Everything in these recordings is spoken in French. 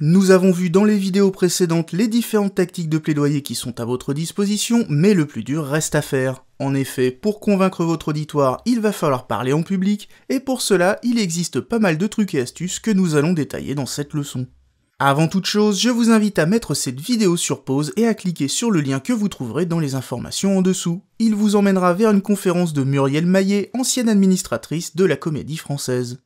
Nous avons vu dans les vidéos précédentes les différentes tactiques de plaidoyer qui sont à votre disposition, mais le plus dur reste à faire. En effet, pour convaincre votre auditoire, il va falloir parler en public, et pour cela, il existe pas mal de trucs et astuces que nous allons détailler dans cette leçon. Avant toute chose, je vous invite à mettre cette vidéo sur pause et à cliquer sur le lien que vous trouverez dans les informations en dessous. Il vous emmènera vers une conférence de Muriel Maillet, ancienne administratrice de la Comédie Française.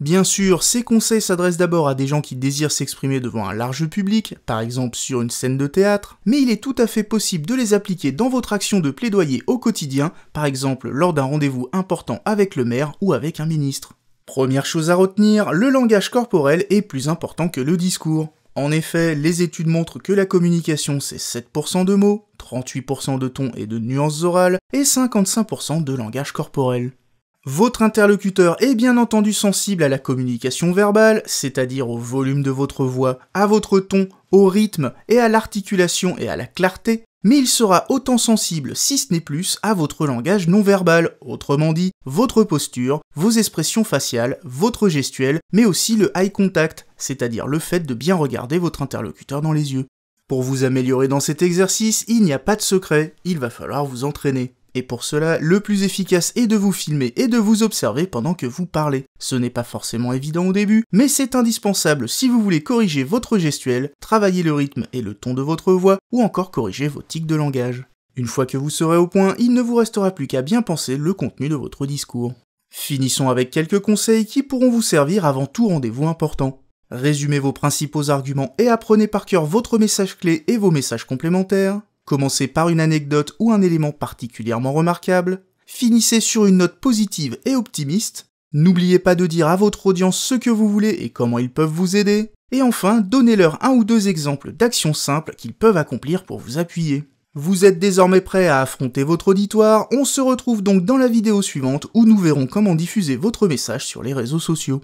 Bien sûr, ces conseils s'adressent d'abord à des gens qui désirent s'exprimer devant un large public, par exemple sur une scène de théâtre, mais il est tout à fait possible de les appliquer dans votre action de plaidoyer au quotidien, par exemple lors d'un rendez-vous important avec le maire ou avec un ministre. Première chose à retenir, le langage corporel est plus important que le discours. En effet, les études montrent que la communication c'est 7% de mots, 38% de tons et de nuances orales, et 55% de langage corporel. Votre interlocuteur est bien entendu sensible à la communication verbale, c'est-à-dire au volume de votre voix, à votre ton, au rythme et à l'articulation et à la clarté, mais il sera autant sensible, si ce n'est plus, à votre langage non verbal, autrement dit, votre posture, vos expressions faciales, votre gestuelle, mais aussi le eye contact, c'est-à-dire le fait de bien regarder votre interlocuteur dans les yeux. Pour vous améliorer dans cet exercice, il n'y a pas de secret, il va falloir vous entraîner. Et pour cela, le plus efficace est de vous filmer et de vous observer pendant que vous parlez. Ce n'est pas forcément évident au début, mais c'est indispensable si vous voulez corriger votre gestuelle, travailler le rythme et le ton de votre voix, ou encore corriger vos tics de langage. Une fois que vous serez au point, il ne vous restera plus qu'à bien penser le contenu de votre discours. Finissons avec quelques conseils qui pourront vous servir avant tout rendez-vous important. Résumez vos principaux arguments et apprenez par cœur votre message clé et vos messages complémentaires. Commencez par une anecdote ou un élément particulièrement remarquable, finissez sur une note positive et optimiste, n'oubliez pas de dire à votre audience ce que vous voulez et comment ils peuvent vous aider, et enfin, donnez-leur un ou deux exemples d'actions simples qu'ils peuvent accomplir pour vous appuyer. Vous êtes désormais prêt à affronter votre auditoire, on se retrouve donc dans la vidéo suivante où nous verrons comment diffuser votre message sur les réseaux sociaux.